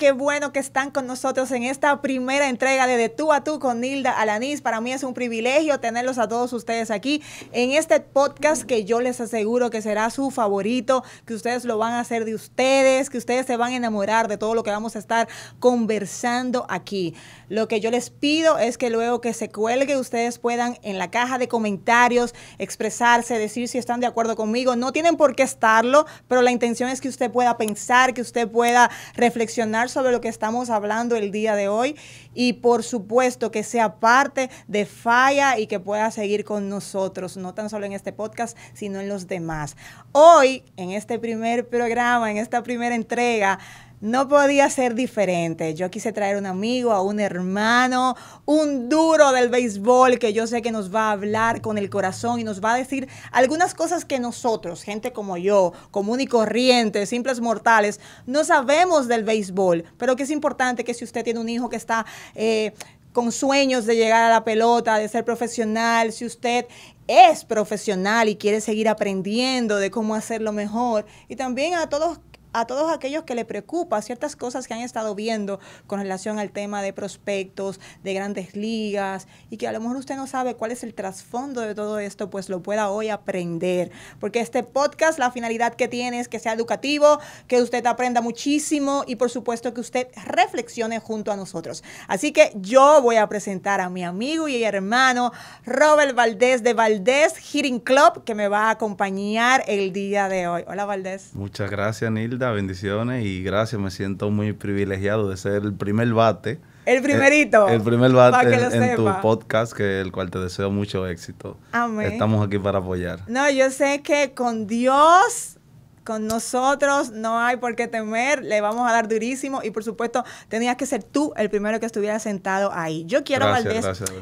qué bueno que están con nosotros en esta primera entrega de De tú a tú con Nilda Alanís. Para mí es un privilegio tenerlos a todos ustedes aquí en este podcast que yo les aseguro que será su favorito, que ustedes lo van a hacer de ustedes, que ustedes se van a enamorar de todo lo que vamos a estar conversando aquí. Lo que yo les pido es que luego que se cuelgue ustedes puedan en la caja de comentarios expresarse, decir si están de acuerdo conmigo. No tienen por qué estarlo, pero la intención es que usted pueda pensar, que usted pueda reflexionar sobre lo que estamos hablando el día de hoy y por supuesto que sea parte de Falla y que pueda seguir con nosotros, no tan solo en este podcast, sino en los demás. Hoy, en este primer programa, en esta primera entrega, no podía ser diferente. Yo quise traer un amigo, a un hermano, un duro del béisbol que yo sé que nos va a hablar con el corazón y nos va a decir algunas cosas que nosotros, gente como yo, común y corriente, simples mortales, no sabemos del béisbol, pero que es importante que si usted tiene un hijo que está... Eh, con sueños de llegar a la pelota, de ser profesional, si usted es profesional y quiere seguir aprendiendo de cómo hacerlo mejor, y también a todos a todos aquellos que le preocupa ciertas cosas que han estado viendo con relación al tema de prospectos, de grandes ligas, y que a lo mejor usted no sabe cuál es el trasfondo de todo esto, pues lo pueda hoy aprender. Porque este podcast, la finalidad que tiene es que sea educativo, que usted aprenda muchísimo y por supuesto que usted reflexione junto a nosotros. Así que yo voy a presentar a mi amigo y hermano Robert Valdés de Valdés Hearing Club, que me va a acompañar el día de hoy. Hola Valdés. Muchas gracias, Nilda bendiciones y gracias. Me siento muy privilegiado de ser el primer bate. El eh, primerito. El, primer bate en, tu podcast, que el cual te deseo mucho éxito. Amén. Estamos aquí para apoyar. No, yo sé que con Dios con nosotros, no hay por qué temer, le vamos a dar durísimo y por supuesto tenías que ser tú el primero que estuviera sentado ahí. Yo quiero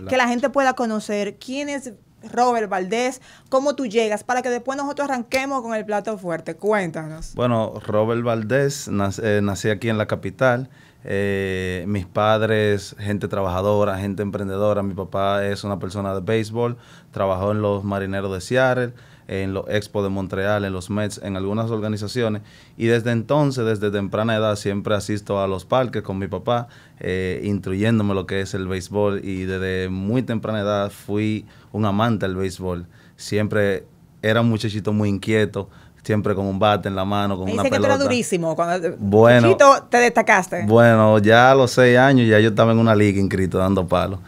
que la gente pueda conocer quién es Robert Valdés, cómo tú llegas, para que después nosotros arranquemos con el plato fuerte. Cuéntanos. Bueno, Robert Valdés, eh, nací aquí en la capital. Eh, mis padres, gente trabajadora, gente emprendedora. Mi papá es una persona de béisbol, trabajó en los marineros de Seattle en los Expo de Montreal, en los Mets, en algunas organizaciones. Y desde entonces, desde temprana edad, siempre asisto a los parques con mi papá, eh, instruyéndome lo que es el béisbol. Y desde muy temprana edad fui un amante del béisbol. Siempre era un muchachito muy inquieto, siempre con un bate en la mano, con una que pelota. Era durísimo. Cuando bueno, te destacaste. Bueno, ya a los seis años ya yo estaba en una liga inscrito dando palos.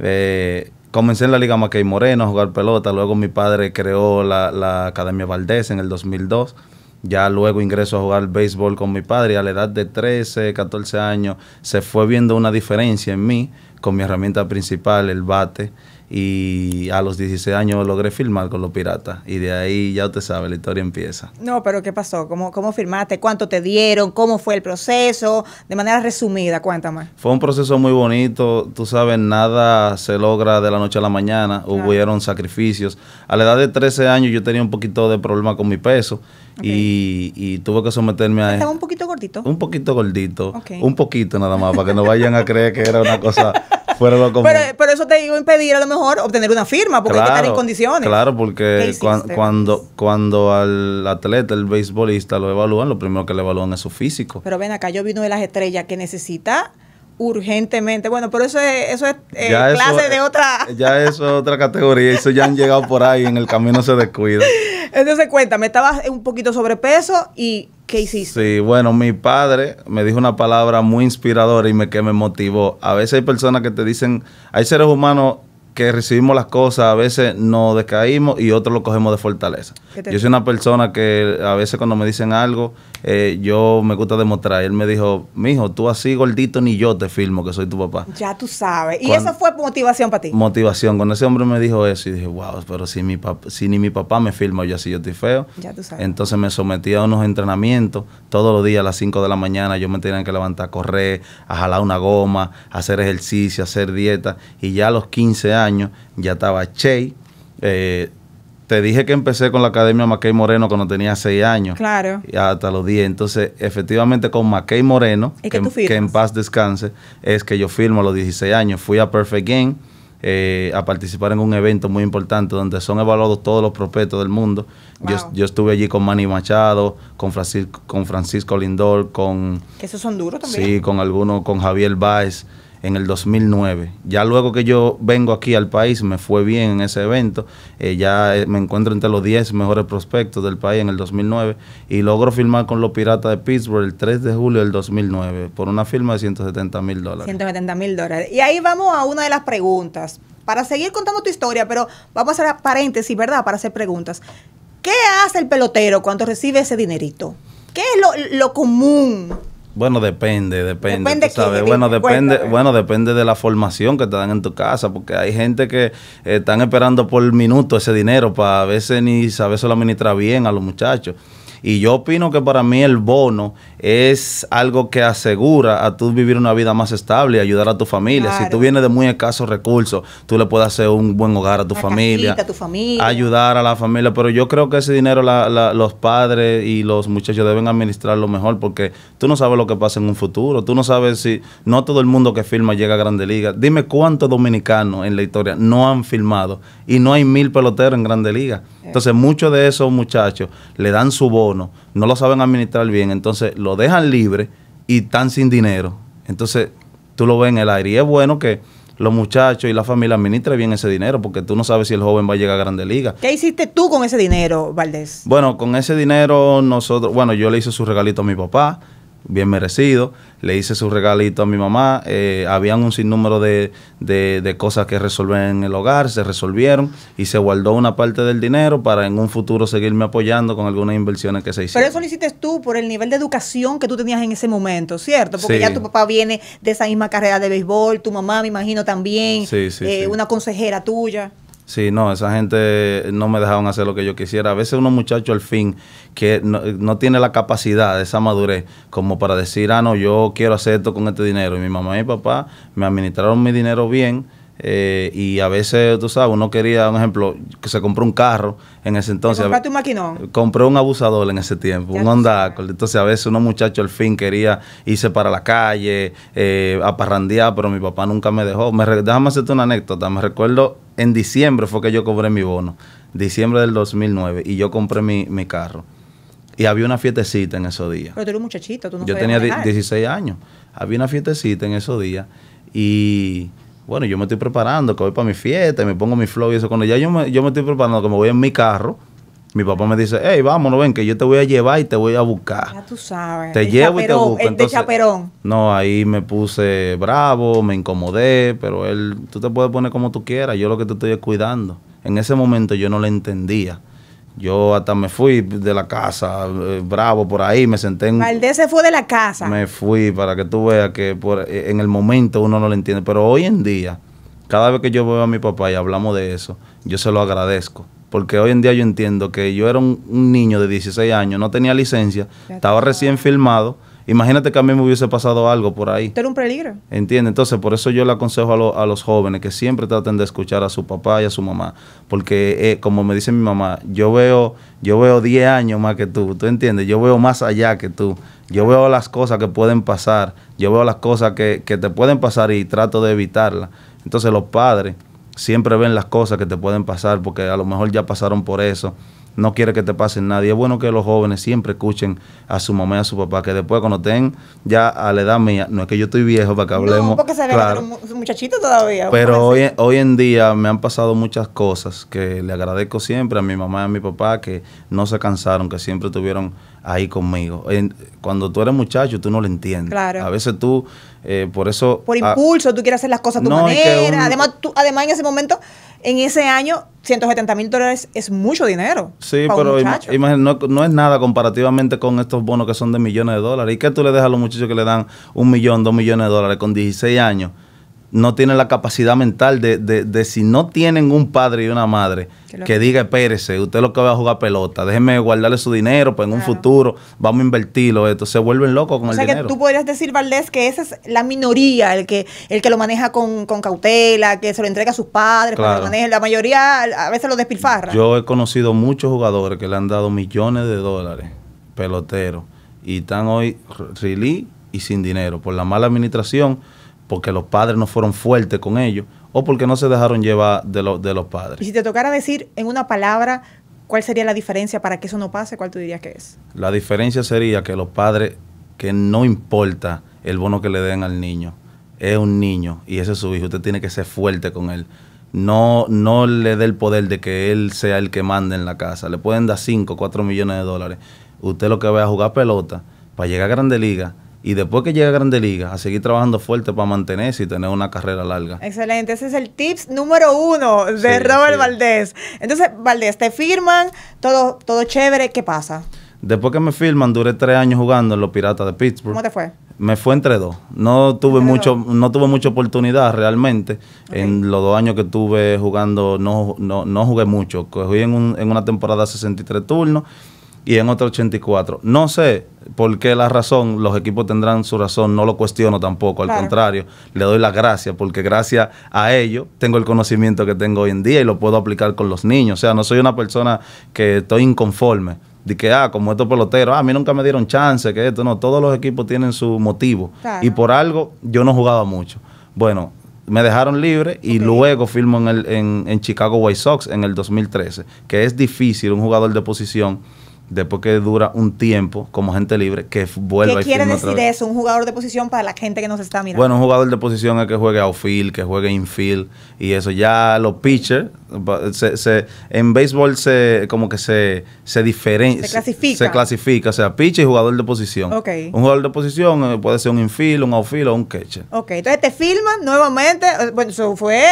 Eh, Comencé en la Liga Mackey Moreno a jugar pelota, luego mi padre creó la, la Academia Valdés en el 2002. Ya luego ingreso a jugar béisbol con mi padre y a la edad de 13, 14 años se fue viendo una diferencia en mí con mi herramienta principal, el bate y a los 16 años logré firmar con los piratas y de ahí ya usted sabe, la historia empieza. No, pero ¿qué pasó? ¿Cómo, cómo firmaste? ¿Cuánto te dieron? ¿Cómo fue el proceso? De manera resumida, cuéntame. Fue un proceso muy bonito, tú sabes, nada se logra de la noche a la mañana, Hubo sacrificios. A la edad de 13 años yo tenía un poquito de problema con mi peso y, y, tuve que someterme a... ¿Estaba un poquito gordito? Un poquito gordito, un poquito nada más, para que no vayan a creer que era una cosa... Pero, eso te iba a impedir a lo mejor obtener una firma, porque hay que estar en condiciones. Claro, porque cuando, cuando al atleta, el beisbolista, lo evalúan, lo primero que le evalúan es su físico. Pero ven acá, yo vino de las estrellas que necesita urgentemente. Bueno, pero eso es, eso es eh, clase de otra. Ya eso es otra categoría. Eso ya han llegado por ahí, en el camino se descuida. Entonces, me estaba un poquito sobrepeso y ¿Qué hiciste? Sí, bueno, mi padre me dijo una palabra muy inspiradora y me, que me motivó. A veces hay personas que te dicen, hay seres humanos que recibimos las cosas, a veces nos decaímos y otros lo cogemos de fortaleza. Yo soy una persona que a veces cuando me dicen algo, eh, yo me gusta demostrar. él me dijo, mijo, tú así gordito ni yo te filmo que soy tu papá. Ya tú sabes. ¿Y eso fue motivación para ti? Motivación. Cuando ese hombre me dijo eso, y dije, wow, pero si, mi papá, si ni mi papá me filma, yo así yo estoy feo. Ya tú sabes. Entonces me sometí a unos entrenamientos. Todos los días a las 5 de la mañana yo me tenía que levantar correr, a jalar una goma, hacer ejercicio, hacer dieta. Y ya a los 15 años ya estaba Che. Eh, te dije que empecé con la Academia Mackey Moreno cuando tenía 6 años. Claro. Y hasta los 10. Entonces, efectivamente, con Mackey Moreno, que, en paz descanse, es que yo firmo a los 16 años. Fui a Perfect Game eh, a participar en un evento muy importante donde son evaluados todos los prospectos del mundo. Yo, estuve allí con Manny Machado, con Francisco, con Francisco Lindor, con... Que esos son duros también. Sí, con algunos, con Javier Baez en el 2009. Ya luego que yo vengo aquí al país, me fue bien en ese evento, eh, ya eh, me encuentro entre los 10 mejores prospectos del país en el 2009 y logro firmar con los Piratas de Pittsburgh el 3 de julio del 2009 por una firma de 170 mil dólares. 170 mil dólares. Y ahí vamos a una de las preguntas, para seguir contando tu historia, pero vamos a hacer paréntesis, ¿verdad? Para hacer preguntas. ¿Qué hace el pelotero cuando recibe ese dinerito? ¿Qué es lo, lo común bueno, depende, depende. sabes. bueno, depende, bueno, depende de la formación que te dan en tu casa, porque hay gente que eh, están esperando por minuto ese dinero para a veces ni saber se lo administra bien a los muchachos. Y yo opino que para mí el bono es algo que asegura a tú vivir una vida más estable y ayudar a tu familia. Si tú vienes de muy escasos recursos, tú le puedes hacer un buen hogar a tu, familia, tu familia, ayudar a la familia. Pero yo creo que ese dinero los padres y los muchachos deben administrarlo mejor porque tú no sabes lo que pasa en un futuro. Tú no sabes si no todo el mundo que firma llega a Grande Liga. Dime cuántos dominicanos en la historia no han filmado y no hay mil peloteros en Grande Liga. Eh. Entonces, muchos de esos muchachos le dan su bono, no lo saben administrar bien. Entonces, lo dejan libre y están sin dinero. Entonces, tú lo ves en el aire. Y es bueno que los muchachos y la familia administren bien ese dinero, porque tú no sabes si el joven va a llegar a Grande Liga. ¿Qué hiciste tú con ese dinero, Valdés? Bueno, con ese dinero nosotros, bueno, yo le hice su regalito a mi papá bien merecido. Le hice su regalito a mi mamá. Eh, habían un sinnúmero de, cosas que resolver en el hogar, se resolvieron y se guardó una parte del dinero para en un futuro seguirme apoyando con algunas inversiones que se hicieron. Pero eso lo hiciste tú por el nivel de educación que tú tenías en ese momento, ¿cierto? Porque ya tu papá viene de esa misma carrera de béisbol, tu mamá me imagino también, eh, una consejera tuya. Sí, no, esa gente no me dejaban hacer lo que yo quisiera. A veces unos muchacho, al fin que no, tiene la capacidad, esa madurez, como para decir, ah, no, yo quiero hacer esto con este dinero. Y mi mamá y mi papá me administraron mi dinero bien eh, y a veces, tú sabes, uno quería, un ejemplo, que se compró un carro en ese entonces. Compró un Compré un abusador en ese tiempo, un Honda Entonces, a veces unos muchachos al fin quería irse para la calle, eh, a parrandear, pero mi papá nunca me dejó. Me, déjame hacerte una anécdota. Me recuerdo, en diciembre fue que yo cobré mi bono, diciembre del 2009, y yo compré mi, carro. Y había una fiestecita en esos días. Pero tú muchachito, tú no Yo tenía 16 años. Había una fiestecita en esos días y bueno, yo me estoy preparando, que voy para mi fiesta y me pongo mi flow y eso. Cuando ya yo me, yo me estoy preparando, que me voy en mi carro, mi papá me dice, hey, vámonos, ven, que yo te voy a llevar y te voy a buscar. Ya tú sabes. Te llevo y te busco. Entonces, de chaperón. No, ahí me puse bravo, me incomodé, pero él, tú te puedes poner como tú quieras, yo lo que te estoy cuidando. En ese momento yo no le entendía yo hasta me fui de la casa, eh, bravo por ahí, me senté en... se fue de la casa. Me fui para que tú veas que por, eh, en el momento uno no lo entiende, pero hoy en día, cada vez que yo veo a mi papá y hablamos de eso, yo se lo agradezco. Porque hoy en día yo entiendo que yo era un, niño de 16 años, no tenía licencia, estaba recién filmado Imagínate que a mí me hubiese pasado algo por ahí. Pero un peligro. Entiende, entonces por eso yo le aconsejo a, los jóvenes que siempre traten de escuchar a su papá y a su mamá, porque eh, como me dice mi mamá, yo veo yo veo 10 años más que tú, ¿tú entiendes? Yo veo más allá que tú. Yo veo las cosas que pueden pasar, yo veo las cosas que, que te pueden pasar y trato de evitarlas. Entonces los padres siempre ven las cosas que te pueden pasar porque a lo mejor ya pasaron por eso no quiere que te pase nada. es bueno que los jóvenes siempre escuchen a su mamá y a su papá, que después cuando estén ya a la edad mía, no es que yo estoy viejo para que hablemos. No, porque se ve claro. todavía. Pero hoy, hoy en día me han pasado muchas cosas que le agradezco siempre a mi mamá y a mi papá, que no se cansaron, que siempre tuvieron ahí conmigo. cuando tú eres muchacho, tú no lo entiendes. A veces tú, eh, por eso... Por ah, impulso, tú quieres hacer las cosas a tu manera. además, además, en ese momento, en ese año, 170 mil dólares es mucho dinero. Sí, pero imagínate, no, es nada comparativamente con estos bonos que son de millones de dólares. ¿Y qué tú le dejas a los muchachos que le dan un millón, dos millones de dólares con 16 años? no tienen la capacidad mental de, de, de, si no tienen un padre y una madre que, diga, espérese, usted lo que va a jugar pelota, déjeme guardarle su dinero, pues en un futuro vamos a invertirlo, esto se vuelven locos con el dinero. O sea que tú podrías decir, Valdés, que esa es la minoría, el que, el que lo maneja con, con cautela, que se lo entrega a sus padres, que la mayoría a veces lo despilfarra. Yo he conocido muchos jugadores que le han dado millones de dólares, peloteros, y están hoy rilí y sin dinero por la mala administración porque los padres no fueron fuertes con ellos o porque no se dejaron llevar de, de los padres. Y si te tocara decir en una palabra cuál sería la diferencia para que eso no pase, ¿cuál tú dirías que es? La diferencia sería que los padres, que no importa el bono que le den al niño, es un niño y ese es su hijo, usted tiene que ser fuerte con él. No, no le dé el poder de que él sea el que mande en la casa. Le pueden dar 5, 4 millones de dólares. Usted lo que va a jugar pelota para llegar a Grande Liga y después que llegue a Grande Liga, a seguir trabajando fuerte para mantenerse y tener una carrera larga. Excelente, ese es el tips número uno de Robert Valdés. Entonces, Valdés, te firman, todo, todo chévere, ¿qué pasa? Después que me firman, duré tres años jugando en los Piratas de Pittsburgh. ¿Cómo te fue? Me fue entre dos. No tuve mucho, no tuve mucha oportunidad realmente. En los dos años que estuve jugando, no, no, no jugué mucho. Fui en, en una temporada 63 turnos y en otro 84. No sé por qué la razón, los equipos tendrán su razón, no lo cuestiono tampoco, al contrario, le doy las gracias porque gracias a ello tengo el conocimiento que tengo hoy en día y lo puedo aplicar con los niños. O sea, no soy una persona que estoy inconforme de que, ah, como estos peloteros, ah, a mí nunca me dieron chance, que esto, no, todos los equipos tienen su motivo y por algo yo no jugaba mucho. Bueno, me dejaron libre y luego firmo en, en Chicago White Sox en el 2013, que es difícil un jugador de posición después que dura un tiempo como gente libre, que vuelve. ¿Qué quiere decir eso? Un jugador de posición para la gente que nos está mirando. Bueno, un jugador de posición es que juegue outfield, que juegue infield y eso. Ya los pitchers se, se, en béisbol se como que se, se diferencia. Se clasifica. o sea, pitcher y jugador de posición. Un jugador de posición eh, puede ser un infield, un outfield o un catcher. Ok, entonces te filman nuevamente. Eh, bueno, eso fue,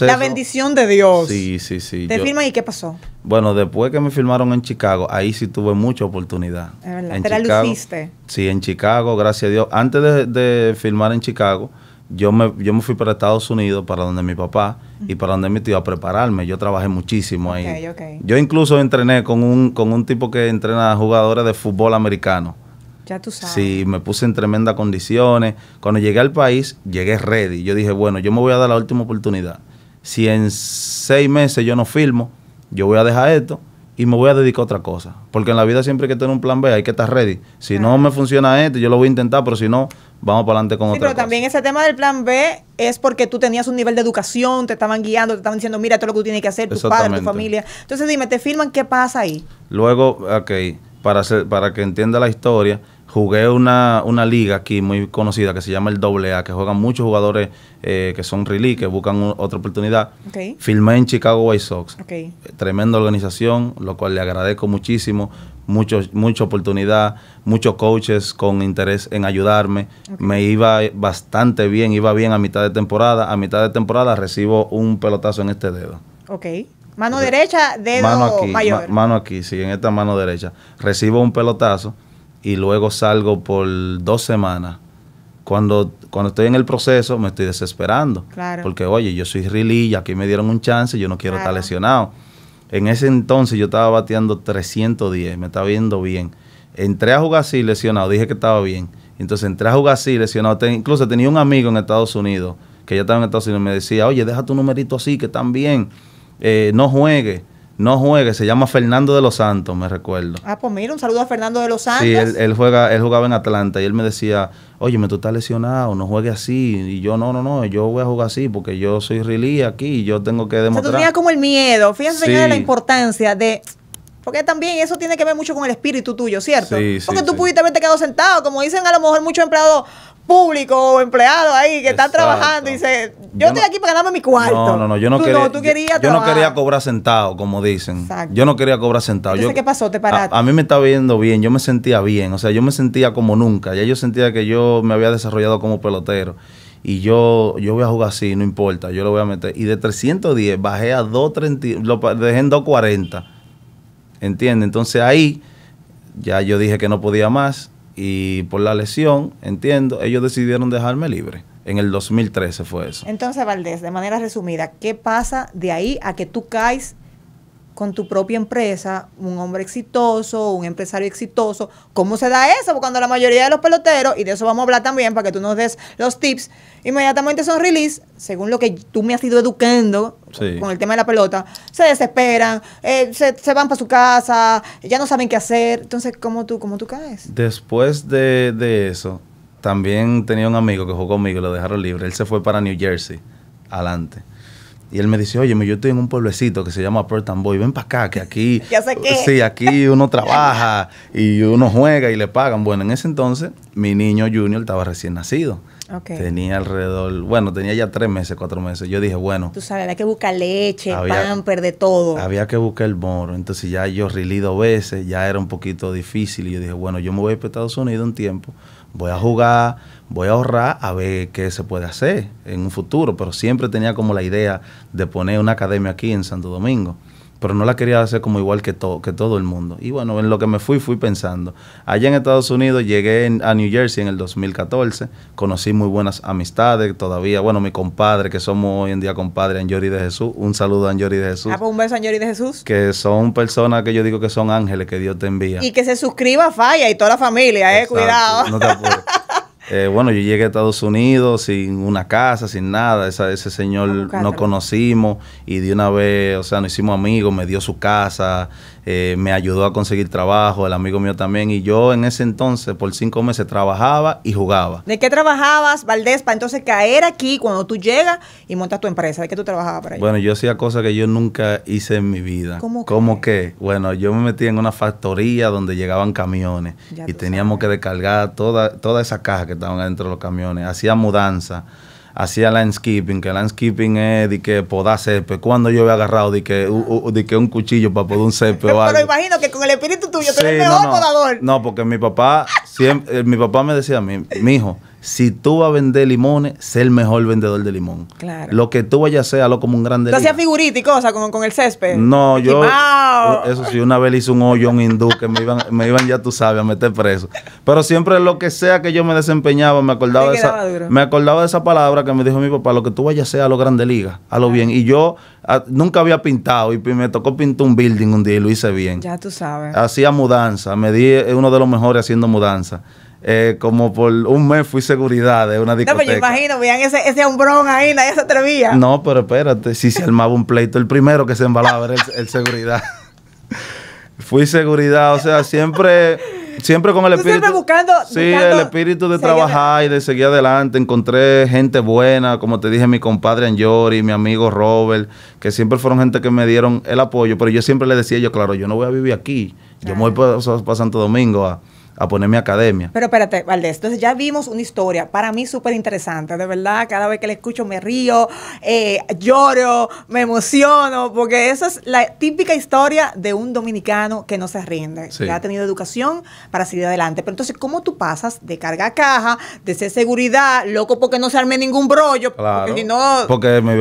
la bendición de Dios. Sí, sí, sí. Te y ¿qué pasó? Bueno, después que me filmaron en Chicago, ahí sí tuve mucha oportunidad. en te Chicago, la luciste. Sí, en Chicago, gracias a Dios. Antes de, de filmar en Chicago, yo me, fui para Estados Unidos, para donde mi papá y para donde mi tío, a prepararme. Yo trabajé muchísimo ahí. Yo incluso entrené con un, con un tipo que entrena a jugadores de fútbol americano. Ya tú sabes. Sí, me puse en tremendas condiciones. Cuando llegué al país, llegué ready. Yo dije, bueno, yo me voy a dar la última oportunidad. Si en seis meses yo no filmo, yo voy a dejar esto y me voy a dedicar a otra cosa. Porque en la vida siempre hay que tener un plan B, hay que estar ready. Si no me funciona esto, yo lo voy a intentar, pero si no, vamos para adelante con sí, pero también ese tema del plan B es porque tú tenías un nivel de educación, te estaban guiando, te estaban diciendo, mira, esto es lo que tú tienes que hacer, tu padre, tu familia. Entonces dime, ¿te firman qué pasa ahí? Luego, ok, para, para que entienda la historia, jugué una, liga aquí muy conocida que se llama el AA, que juegan muchos jugadores eh, que son release, que buscan otra oportunidad. Filmé en Chicago White Sox. Tremenda organización, lo cual le agradezco muchísimo mucha oportunidad, muchos coaches con interés en ayudarme. Me iba bastante bien, iba bien a mitad de temporada. A mitad de temporada recibo un pelotazo en este dedo. Ok. Mano derecha, dedo mano aquí, mayor. mano aquí, sí, en esta mano derecha. Recibo un pelotazo y luego salgo por dos semanas. Cuando, cuando estoy en el proceso me estoy desesperando. Claro. Porque, oye, yo soy Rilly aquí me dieron un chance, yo no quiero estar lesionado en ese entonces yo estaba bateando 310, me estaba viendo bien. Entré a jugar así lesionado, dije que estaba bien. Entonces entré a jugar así lesionado. incluso tenía un amigo en Estados Unidos, que ya estaba en Estados Unidos, me decía, oye, deja tu numerito así, que están bien, eh, no juegue no juegue, se llama Fernando de los Santos, me recuerdo. Ah, pues mira, un saludo a Fernando de los Santos. Sí, él, juega, él jugaba en Atlanta y él me decía, oye, tú estás lesionado, no juegue así. Y yo, no, no, no, yo voy a jugar así porque yo soy rilí aquí y yo tengo que demostrar. O sea, tú tenías como el miedo. Fíjense en la importancia de porque también eso tiene que ver mucho con el espíritu tuyo, ¿cierto? Sí, Porque tú pudiste haberte quedado sentado, como dicen a lo mejor muchos empleados públicos o empleados ahí que están trabajando y dicen, yo, estoy aquí para ganarme mi cuarto. No, no, no, yo no, quería, yo, no quería cobrar sentado, como dicen. Yo no quería cobrar sentado. yo, ¿qué pasó? ¿Te paraste? A, mí me estaba viendo bien, yo me sentía bien, o sea, yo me sentía como nunca, ya yo sentía que yo me había desarrollado como pelotero. Y yo, yo voy a jugar así, no importa, yo lo voy a meter. Y de 310 bajé a 230, lo dejé en 240 entiende Entonces ahí ya yo dije que no podía más y por la lesión, entiendo, ellos decidieron dejarme libre. En el 2013 fue eso. Entonces, Valdés, de manera resumida, ¿qué pasa de ahí a que tú caes con tu propia empresa, un hombre exitoso, un empresario exitoso. ¿Cómo se da eso? Porque cuando la mayoría de los peloteros, y de eso vamos a hablar también para que tú nos des los tips, inmediatamente son release, según lo que tú me has ido educando con el tema de la pelota, se desesperan, eh, se, van para su casa, ya no saben qué hacer. Entonces, ¿cómo tú, cómo tú caes? Después de, eso, también tenía un amigo que jugó conmigo, lo dejaron libre. Él se fue para New Jersey, adelante. Y él me dice, oye, yo estoy en un pueblecito que se llama Portland Boy, ven para acá, que aquí... Sí, aquí uno trabaja y uno juega y le pagan. Bueno, en ese entonces mi niño junior estaba recién nacido. Tenía alrededor, bueno, tenía ya tres meses, cuatro meses. Yo dije, bueno... Tú sabes, había que buscar leche, pamper, de todo. Había que buscar el moro. Entonces ya yo rilí dos veces, ya era un poquito difícil. Y yo dije, bueno, yo me voy a ir para Estados Unidos un tiempo, voy a jugar voy a ahorrar a ver qué se puede hacer en un futuro, pero siempre tenía como la idea de poner una academia aquí en Santo Domingo, pero no la quería hacer como igual que, que todo el mundo. Y bueno, en lo que me fui, fui pensando. Allá en Estados Unidos llegué a New Jersey en el 2014, conocí muy buenas amistades todavía, bueno, mi compadre, que somos hoy en día compadre, Anjori de Jesús, un saludo a Anjori de Jesús. Ah, pues un beso a Anjori de Jesús. Que son personas que yo digo que son ángeles que Dios te envía. Y que se suscriba a Falla y toda la familia, eh, cuidado. Eh, bueno, yo llegué a Estados Unidos sin una casa, sin nada. Esa, ese señor no conocimos y de una vez, o sea, nos hicimos amigos, me dio su casa, eh, me ayudó a conseguir trabajo, el amigo mío también, y yo en ese entonces por cinco meses trabajaba y jugaba. ¿De qué trabajabas, Valdés, para entonces caer aquí cuando tú llegas y montas tu empresa? ¿De qué tú trabajabas para Bueno, yo hacía cosas que yo nunca hice en mi vida. ¿Cómo, ¿Cómo que? Bueno, yo me metí en una factoría donde llegaban camiones y teníamos que descargar toda, toda esa caja que estaban dentro de los camiones, hacía mudanza hacía landscaping, que landscaping es de que podar pe. Pues, cuando yo había agarrado de que, que un cuchillo para poder un pe. Pero imagino que con el espíritu tuyo, tú eres el mejor podador. No, porque mi papá, siempre, eh, mi papá me decía a mí, mi hijo, si tú vas a vender limones, sé el mejor vendedor de limón. Claro. Lo que tú vayas a hacer, como un grande. ¿Tú hacías figuritas y cosas con, con, el césped? No, yo. Eso sí, una vez hice un hoyo, un hindú, que me iban, me iban, ya tú sabes, a meter preso. Pero siempre lo que sea que yo me desempeñaba, me acordaba, de esa, me acordaba de esa palabra que me dijo mi papá: lo que tú vayas a hacer, lo grande liga, a lo bien. Y yo nunca había pintado y me tocó pintar un building un día y lo hice bien. Ya tú sabes. Hacía mudanza, me di eh, uno de los mejores haciendo mudanza. Eh, como por un mes fui seguridad de una discoteca. No, pero yo imagino, vean ese, ese hombrón ahí, nadie se atrevía. No, pero espérate, si se armaba un pleito, el primero que se embalaba era el, seguridad. fui seguridad, o sea, siempre siempre con el espíritu. Siempre buscando, sí, el espíritu de trabajar y de seguir adelante. Encontré gente buena, como te dije, mi compadre Anjori, mi amigo Robert, que siempre fueron gente que me dieron el apoyo. Pero yo siempre le decía, yo, claro, yo no voy a vivir aquí. Yo me voy para, para Santo Domingo a ah" a poner mi academia. Pero espérate, Valdés, entonces ya vimos una historia para mí súper interesante, de verdad, cada vez que la escucho me río, eh, lloro, me emociono, porque esa es la típica historia de un dominicano que no se rinde, que ha tenido educación para seguir adelante. Pero entonces, ¿cómo tú pasas de carga a caja, de ser seguridad, loco porque no se arme ningún brollo, claro, porque si no,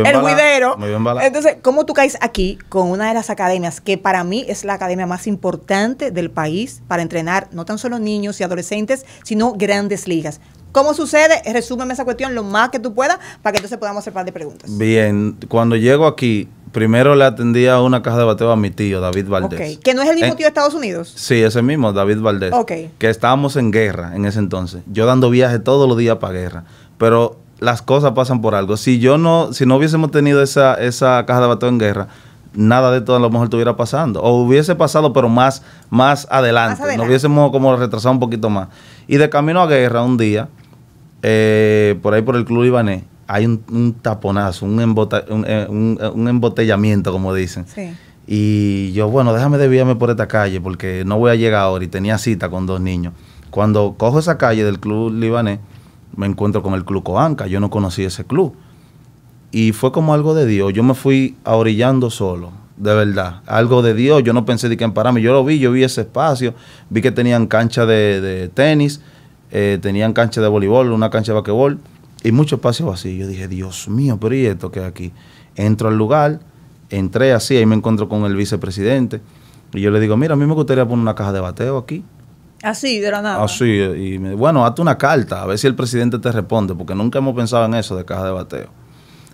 el huidero? Entonces, ¿cómo tú caes aquí con una de las academias que para mí es la academia más importante del país para entrenar no tan solo niños y adolescentes, sino grandes ligas. ¿Cómo sucede? Resúmeme esa cuestión lo más que tú puedas para que entonces podamos hacer un par de preguntas. Bien, cuando llego aquí, primero le atendía una caja de bateo a mi tío, David Valdés. ¿Que no es el mismo eh, tío de Estados Unidos? Sí, ese mismo, David Valdés. Que estábamos en guerra en ese entonces. Yo dando viaje todos los días para guerra. Pero las cosas pasan por algo. Si yo no, si no hubiésemos tenido esa, esa caja de bateo en guerra, nada de todo a lo mejor estuviera pasando. O hubiese pasado, pero más, más adelante. Nos hubiésemos como retrasado un poquito más. Y de camino a guerra, un día, eh, por ahí por el club libanés, hay un, taponazo, un, eh, eh, un, embotellamiento, como dicen. Y yo, bueno, déjame desviarme por esta calle porque no voy a llegar ahora y tenía cita con dos niños. Cuando cojo esa calle del club libanés, me encuentro con el club Coanca. Yo no conocí ese club y fue como algo de Dios. Yo me fui orillando solo, de verdad. Algo de Dios. Yo no pensé de que pararme Yo lo vi, yo vi ese espacio. Vi que tenían cancha de, tenis, eh, tenían cancha de voleibol, una cancha de basquetbol y mucho espacio vacío. Yo dije, Dios mío, pero ¿y esto que es aquí? Entro al lugar, entré así, ahí me encuentro con el vicepresidente. Y yo le digo, mira, a mí me gustaría poner una caja de bateo aquí. Así, de la nada. Así, y me, bueno, hazte una carta, a ver si el presidente te responde, porque nunca hemos pensado en eso de caja de bateo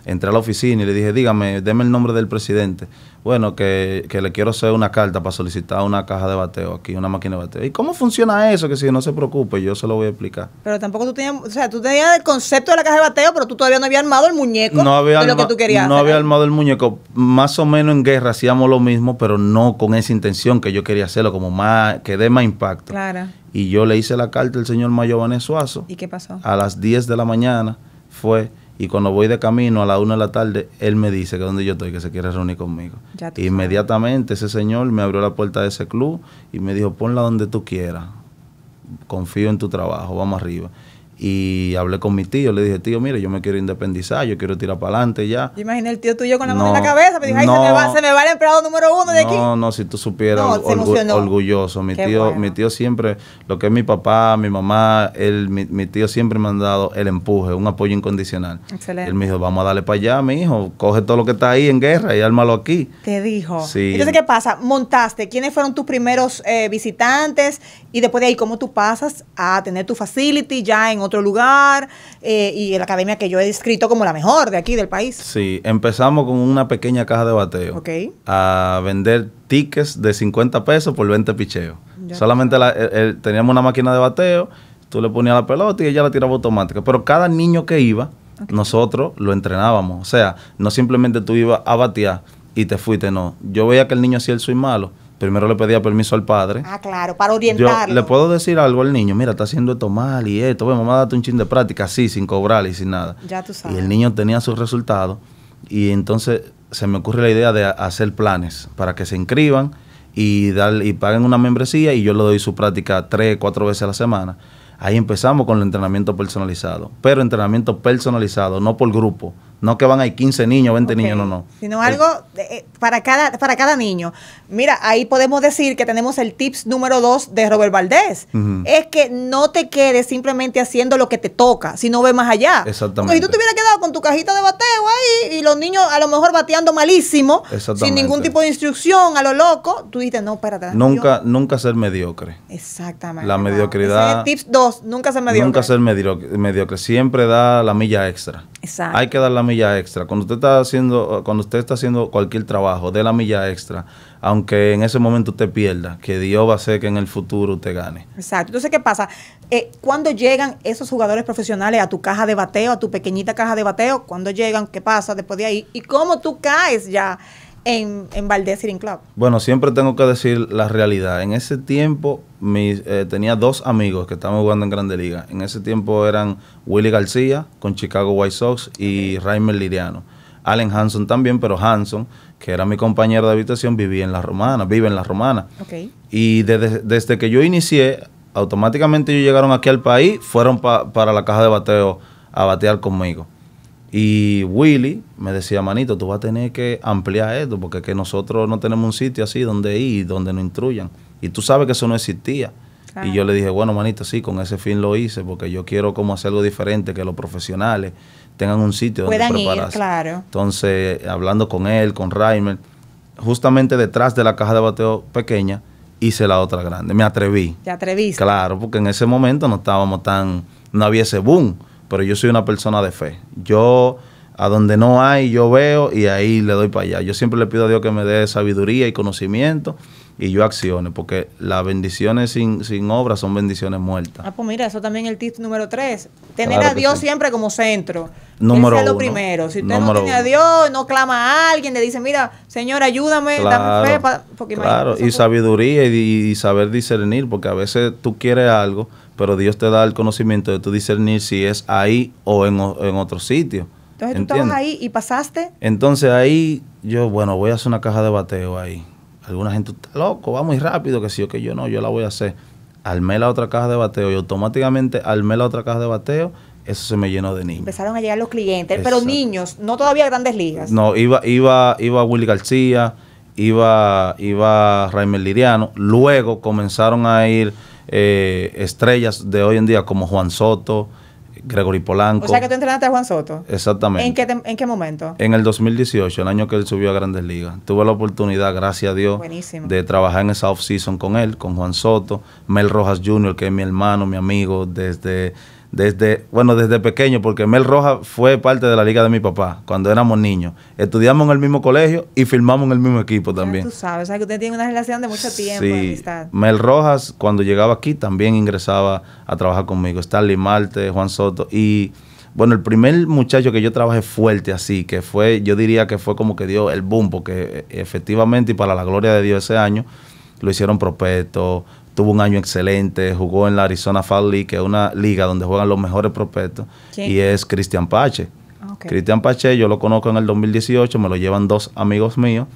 entré a la oficina y le dije, dígame, deme el nombre del presidente. Bueno, que, le quiero hacer una carta para solicitar una caja de bateo aquí, una máquina de bateo. ¿Y cómo funciona eso? Que si no se preocupe, yo se lo voy a explicar. Pero tampoco tú tenías, o sea, tú tenías el concepto de la caja de bateo, pero tú todavía no habías armado el muñeco no había No había armado el muñeco. Más o menos en guerra hacíamos lo mismo, pero no con esa intención que yo quería hacerlo, como más, que dé más impacto. Claro. Y yo le hice la carta al señor Mayor Suazo. ¿Y qué pasó? A las 10 de la mañana fue y cuando voy de camino a la una de la tarde, él me dice que donde yo estoy, que se quiere reunir conmigo. Inmediatamente ese señor me abrió la puerta de ese club y me dijo, ponla donde tú quieras. Confío en tu trabajo, vamos arriba y hablé con mi tío, le dije, tío, mire, yo me quiero independizar, yo quiero tirar para adelante ya. Yo imaginé el tío tuyo con la mano en la cabeza, me pues, dijo, ay, se, me va, se, me va, el empleado número uno de aquí. No, no, si tú supieras, orgulloso. Mi tío, mi tío siempre, lo que es mi papá, mi mamá, él, mi, tío siempre me han dado el empuje, un apoyo incondicional. Excelente. Él me dijo, vamos a darle para allá, mi hijo, coge todo lo que está ahí en guerra y álmalo aquí. Te dijo. Sí. Entonces, ¿qué pasa? Montaste, ¿quiénes fueron tus primeros eh, visitantes? Y después de ahí, ¿cómo tú pasas a tener tu facility ya en otro lugar eh, y la academia que yo he descrito como la mejor de aquí del país. Sí, empezamos con una pequeña caja de bateo ok a vender tickets de 50 pesos por 20 picheos. Solamente teníamos una máquina de bateo, tú le ponías la pelota y ella la tiraba automática, pero cada niño que iba, nosotros lo entrenábamos. O sea, no simplemente tú ibas a batear y te fuiste, no. Yo veía que el niño hacía el swing malo primero le pedía permiso al padre. Ah, claro, para orientarlo. le puedo decir algo al niño, mira, está haciendo esto mal y esto, ven, mamá, date un chin de práctica, así, sin cobrar y sin nada. Ya tú sabes. Y el niño tenía sus resultados y entonces se me ocurre la idea de hacer planes para que se inscriban y, dar, y paguen una membresía y yo le doy su práctica tres, cuatro veces a la semana. Ahí empezamos con el entrenamiento personalizado, pero entrenamiento personalizado, no por grupo, no que van ahí 15 niños, 20 niños, no, no. Sino eh, algo eh, para, cada, para cada niño. Mira, ahí podemos decir que tenemos el tips número 2 de Robert Valdés. Es que no te quedes simplemente haciendo lo que te toca, sino ve más allá. Exactamente. si tú te hubieras quedado con tu cajita de bateo ahí y los niños a lo mejor bateando malísimo, sin ningún tipo de instrucción, a lo loco, tú dices, no, espérate. Nunca, nunca ser mediocre. Exactamente. La mediocridad. tips 2, nunca ser mediocre. Nunca ser mediocre. Siempre da la milla extra. Hay que dar la milla extra. Cuando usted está haciendo, cuando usted está haciendo cualquier trabajo, dé la milla extra, aunque en ese momento usted pierda, que Dios va a hacer que en el futuro te gane. Exacto. Entonces, ¿qué pasa? Eh, cuando llegan esos jugadores profesionales a tu caja de bateo, a tu pequeñita caja de bateo, cuando llegan, ¿qué pasa después de ahí? ¿Y cómo tú caes ya en, en Valdez Club? Bueno, siempre tengo que decir la realidad. En ese tiempo eh, tenía dos amigos que estaban jugando en Grande Liga. En ese tiempo eran Willy García con Chicago White Sox y Raimel Liriano. Allen Hanson también, pero Hanson, que era mi compañero de habitación, vivía en La Romana, vive en La Romana. Y desde, que yo inicié, automáticamente ellos llegaron aquí al país, fueron para la caja de bateo a batear conmigo. Y Willy me decía, manito, tú vas a tener que ampliar esto, porque es que nosotros no tenemos un sitio así donde ir, donde no instruyan. Y tú sabes que eso no existía. Y yo le dije, bueno, manito, sí, con ese fin lo hice, porque yo quiero como hacer algo diferente, que los profesionales tengan un sitio donde Puedan Ir, claro. Entonces, hablando con él, con Raimel justamente detrás de la caja de bateo pequeña, hice la otra grande. Me atreví. Te atreviste. Claro, porque en ese momento no estábamos tan, no había ese boom pero yo soy una persona de fe. Yo, a donde no hay, yo veo y ahí le doy para allá. Yo siempre le pido a Dios que me dé sabiduría y conocimiento y yo accione, porque las bendiciones sin, sin obras son bendiciones muertas. Ah, pues mira, eso también es el tip número tres. Tener a Dios siempre como centro. Número Ese es lo primero. Si usted no tiene a Dios, no clama a alguien, le dice, mira, Señor, ayúdame, dame fe. claro, y sabiduría y saber discernir, porque a veces tú quieres algo, pero Dios te da el conocimiento de tu discernir si es ahí o en, otro sitio. Entonces tú estabas ahí y pasaste. Entonces ahí yo, bueno, voy a hacer una caja de bateo ahí. Alguna gente está loco, va muy rápido, que sí o que yo no, yo la voy a hacer. Armé la otra caja de bateo y automáticamente armé la otra caja de bateo eso se me llenó de niños. Empezaron a llegar los clientes, pero niños, no todavía grandes ligas. No, iba, iba, iba Willy García, iba, iba Raimel Liriano, luego comenzaron a ir eh, estrellas de hoy en día como Juan Soto, Gregory Polanco. O sea que tú entrenaste a Juan Soto. Exactamente. ¿En qué, momento? En el 2018, el año que él subió a Grandes Ligas. Tuve la oportunidad, gracias a Dios, de trabajar en esa off-season con él, con Juan Soto, Mel Rojas Jr., que es mi hermano, mi amigo, desde desde, bueno, desde pequeño, porque Mel Rojas fue parte de la liga de mi papá cuando éramos niños. Estudiamos en el mismo colegio y firmamos en el mismo equipo también. tú sabes, sabes que usted tiene una relación de mucho tiempo, sí. de Mel Rojas, cuando llegaba aquí, también ingresaba a trabajar conmigo. Stanley Marte, Juan Soto. Y bueno, el primer muchacho que yo trabajé fuerte así, que fue, yo diría que fue como que dio el boom, porque eh, efectivamente y para la gloria de Dios ese año lo hicieron prospecto, tuvo un año excelente, jugó en la Arizona Fall League, que es una liga donde juegan los mejores prospectos, y es Cristian Pache. Ah, Cristian Pache, yo lo conozco en el 2018, me lo llevan dos amigos míos.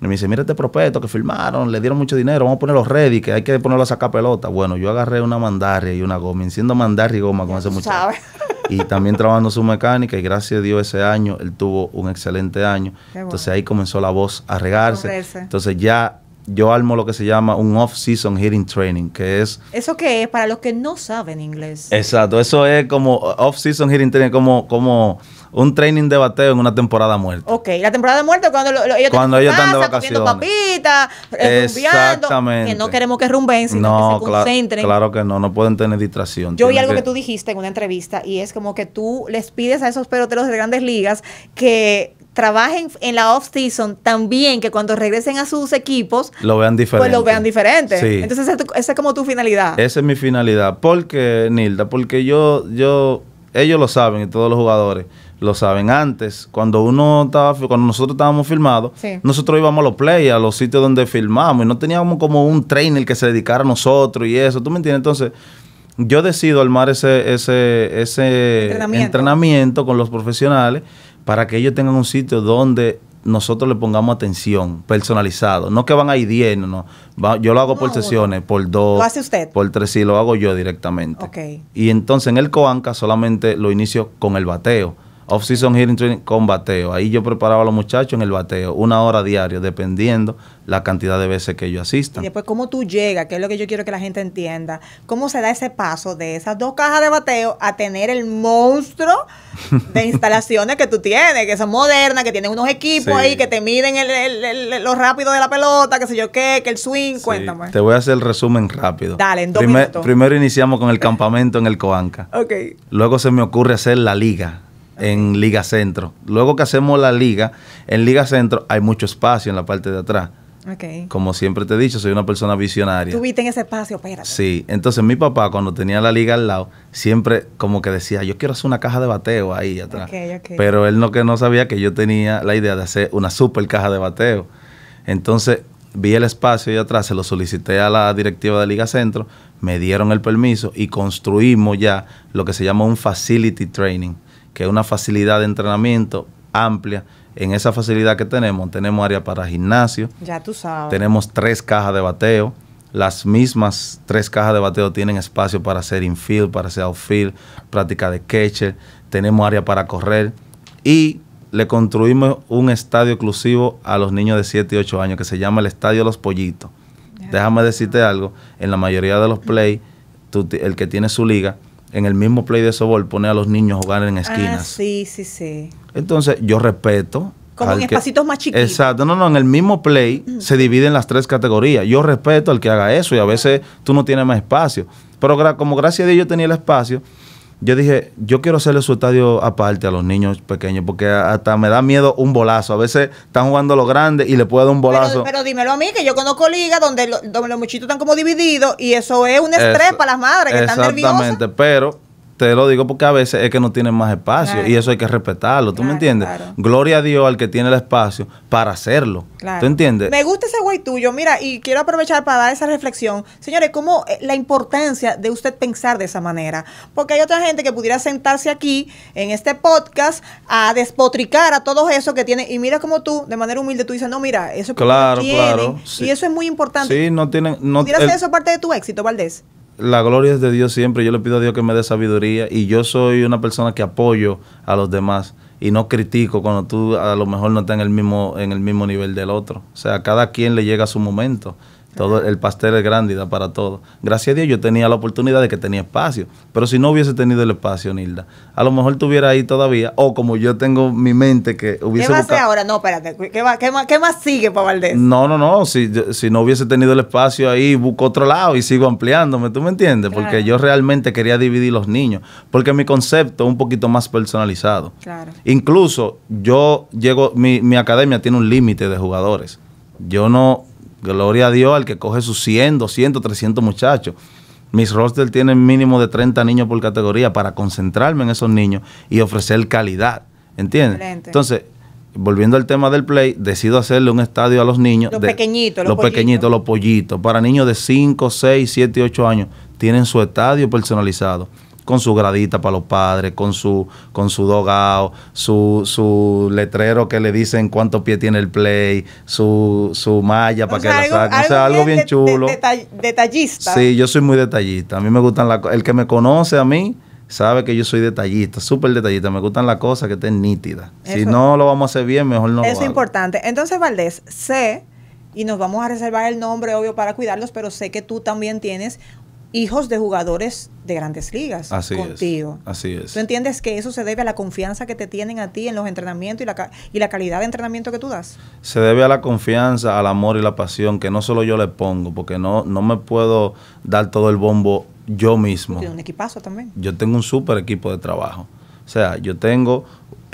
me dice, mira este prospecto que firmaron, le dieron mucho dinero, vamos a ponerlo ready, que hay que ponerlo a sacar pelota. Bueno, yo agarré una mandaria y una goma, enciendo mandarria y goma con ese muchacho. y también trabajando su mecánica y gracias a Dios ese año él tuvo un excelente año. Entonces ahí comenzó la voz a regarse. Entonces ya yo armo lo que se llama un off-season hitting training, que es... ¿Eso qué es? Para los que no saben inglés. Exacto, eso es como off-season hitting training, como, como un training de bateo en una temporada muerta. Ok, la temporada muerta cuando cuando ellos están de vacaciones. Exactamente. Eh, que no queremos que rumben, sino no, que se concentren. Claro, claro que no, no pueden tener distracción. Yo vi algo que... que... tú dijiste en una entrevista y es como que tú les pides a esos peloteros de grandes ligas que trabajen en la off-season también, que cuando regresen a sus equipos, lo vean diferente. Pues lo vean diferente. Entonces, esa, es como tu finalidad. Esa es mi finalidad. Porque, Nilda, porque yo, yo, ellos lo saben y todos los jugadores lo saben antes, cuando uno estaba, cuando nosotros estábamos filmados, nosotros íbamos a los play, a los sitios donde filmamos, y no teníamos como un trainer que se dedicara a nosotros y eso, ¿tú me entiendes? Entonces, yo decido armar ese, ese, ese entrenamiento con los profesionales para que ellos tengan un sitio donde nosotros le pongamos atención personalizado. No que van a ir 10, no, yo lo hago por sesiones, por dos. hace usted? Por tres, sí, lo hago yo directamente. Y entonces en el Coanca solamente lo inicio con el bateo off-season hitting training con bateo. Ahí yo preparaba a los muchachos en el bateo, una hora diario dependiendo la cantidad de veces que ellos asistan. Y después, ¿cómo tú llegas? Que es lo que yo quiero que la gente entienda. ¿Cómo se da ese paso de esas dos cajas de bateo a tener el monstruo de instalaciones que tú tienes, que son modernas, que tienen unos equipos ahí que te miden el, el, lo rápido de la pelota, que sé yo qué, que el swing? Cuéntame. Te voy a hacer el resumen rápido. Dale, en dos minutos. Primero iniciamos con el campamento en el Coanca. Luego se me ocurre hacer la liga en Liga Centro. Luego que hacemos la liga, en Liga Centro hay mucho espacio en la parte de atrás. Okay. Como siempre te he dicho, soy una persona visionaria. Tuviste en ese espacio, espérate. Sí, entonces mi papá cuando tenía la liga al lado, siempre como que decía, yo quiero hacer una caja de bateo ahí atrás. Pero él no que no sabía que yo tenía la idea de hacer una super caja de bateo. Entonces vi el espacio ahí atrás, se lo solicité a la directiva de Liga Centro, me dieron el permiso y construimos ya lo que se llama un facility training que es una facilidad de entrenamiento amplia. En esa facilidad que tenemos, tenemos área para gimnasio. Ya tú sabes. Tenemos tres cajas de bateo. Las mismas tres cajas de bateo tienen espacio para hacer infield, para hacer outfield, práctica de catcher. Tenemos área para correr. Y le construimos un estadio exclusivo a los niños de 7 y 8 años que se llama el Estadio Los Pollitos. Déjame decirte algo. En la mayoría de los play, el que tiene su liga, en el mismo play de softball pone a los niños a jugar en ah, esquinas. sí, sí, sí. Entonces, yo respeto. Como en espacitos más chiquitos. Exacto, no, no, en el mismo play mm. se dividen las tres categorías. Yo respeto al que haga eso y a veces tú no tienes más espacio. Pero como gracias a Dios yo tenía el espacio, yo dije, yo quiero hacerle su estadio aparte a los niños pequeños, porque hasta me da miedo un bolazo. A veces están jugando los grandes y le puedo dar un bolazo. Pero, dímelo a mí, que yo conozco ligas donde, los muchitos están como divididos y eso es un estrés para las madres que están nerviosas. Exactamente, pero te lo digo porque a veces es que no tienen más espacio y eso hay que respetarlo, ¿tú me entiendes? Gloria a Dios al que tiene el espacio para hacerlo, ¿tú entiendes? Me gusta ese güey tuyo, mira, y quiero aprovechar para dar esa reflexión. Señores, ¿cómo eh, la importancia de usted pensar de esa manera? Porque hay otra gente que pudiera sentarse aquí en este podcast a despotricar a todos esos que tienen, y mira como tú, de manera humilde, tú dices, no, mira, eso es claro, claro, y eso es muy importante. Sí, no tienen... No, eso parte de tu éxito, Valdés? la gloria es de Dios siempre. Yo le pido a Dios que me dé sabiduría y yo soy una persona que apoyo a los demás y no critico cuando tú a lo mejor no estás en el mismo, en el mismo nivel del otro. O sea, cada quien le llega su momento. Todo el pastel es grande para todo. Gracias a Dios yo tenía la oportunidad de que tenía espacio. Pero si no hubiese tenido el espacio, Nilda, a lo mejor estuviera ahí todavía. O como yo tengo mi mente que hubiese. ¿Qué va a hacer ahora? No, espérate. ¿Qué, más, sigue para Valdez? No, no, no. Si, no hubiese tenido el espacio ahí, busco otro lado y sigo ampliándome. ¿Tú me entiendes? Porque yo realmente quería dividir los niños. Porque mi concepto es un poquito más personalizado. Claro. Incluso yo llego. Mi, mi academia tiene un límite de jugadores. Yo no Gloria a Dios al que coge sus 100, 200, 300 muchachos. Mis roster tienen mínimo de 30 niños por categoría para concentrarme en esos niños y ofrecer calidad. ¿Entiendes? Entonces, volviendo al tema del play, decido hacerle un estadio a los niños. Los pequeñitos, los, pequeñitos, los pollitos. Para niños de 5, 6, 7, 8 años, tienen su estadio personalizado con su gradita para los padres, con su, con su dogao, su, su letrero que le dicen cuánto pie tiene el play, su, su malla para que la saquen. o sea, algo bien, chulo. detallista. Sí, yo soy muy detallista. A mí me gustan las El que me conoce a mí sabe que yo soy detallista, súper detallista. Me gustan las cosas que estén nítidas. si no lo vamos a hacer bien, mejor no. Eso es importante. Entonces, Valdés, sé y nos vamos a reservar el nombre, obvio, para cuidarlos, pero sé que tú también tienes hijos de jugadores de grandes ligas así contigo. Es, así es. ¿Tú entiendes que eso se debe a la confianza que te tienen a ti en los entrenamientos y la, calidad de entrenamiento que tú das? Se debe a la confianza, al amor y la pasión que no solo yo le pongo, porque no, me puedo dar todo el bombo yo mismo. un equipazo también. Yo tengo un súper equipo de trabajo. O sea, yo tengo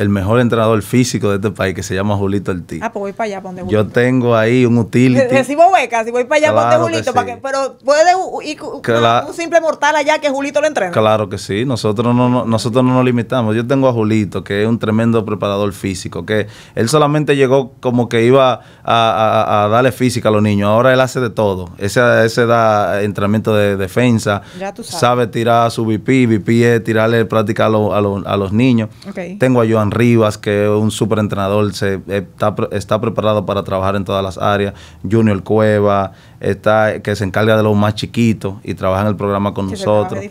el mejor entrenador físico de este país que se llama Julito Ortiz. Ah, pues voy para allá, donde Yo tengo ahí un utility. Recibo becas, si voy para allá, claro Julito. que, pero puede ir un simple mortal allá que Julito lo entrena. Claro que sí, nosotros no, nosotros no nos limitamos. Yo tengo a Julito, que es un tremendo preparador físico, que él solamente llegó como que iba a, darle física a los niños. Ahora él hace de todo. Ese, ese da entrenamiento de defensa. Ya tú sabes. Sabe tirar su VP, VP es tirarle práctica a, los niños. Okay. Tengo a Joan Rivas, que es un super entrenador, se, eh, está, preparado para trabajar en todas las áreas. Junior Cueva, está, que se encarga de los más chiquitos y trabaja en el programa con nosotros.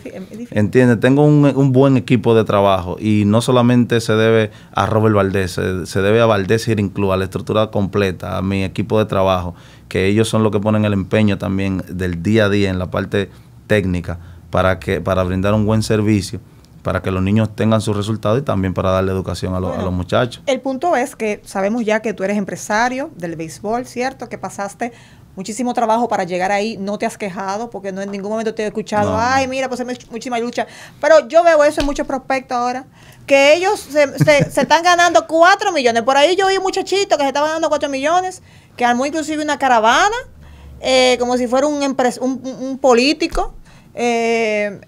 entiende, Tengo un, buen equipo de trabajo y no solamente se debe a Robert Valdés, se, debe a Valdés y a la estructura completa, a mi equipo de trabajo, que ellos son los que ponen el empeño también del día a día en la parte técnica para, que, para brindar un buen servicio para que los niños tengan sus resultados y también para darle educación a, los muchachos. El punto es que sabemos ya que tú eres empresario del béisbol, ¿cierto? Que pasaste muchísimo trabajo para llegar ahí, no te has quejado porque no en ningún momento te he escuchado, ay, mira, pues es muchísima lucha. Pero yo veo eso en muchos prospectos ahora, que ellos se, están ganando 4 millones. Por ahí yo vi muchachito que se estaba ganando 4 millones, que armó inclusive una caravana, eh, como si fuera un, un, un político. Eh,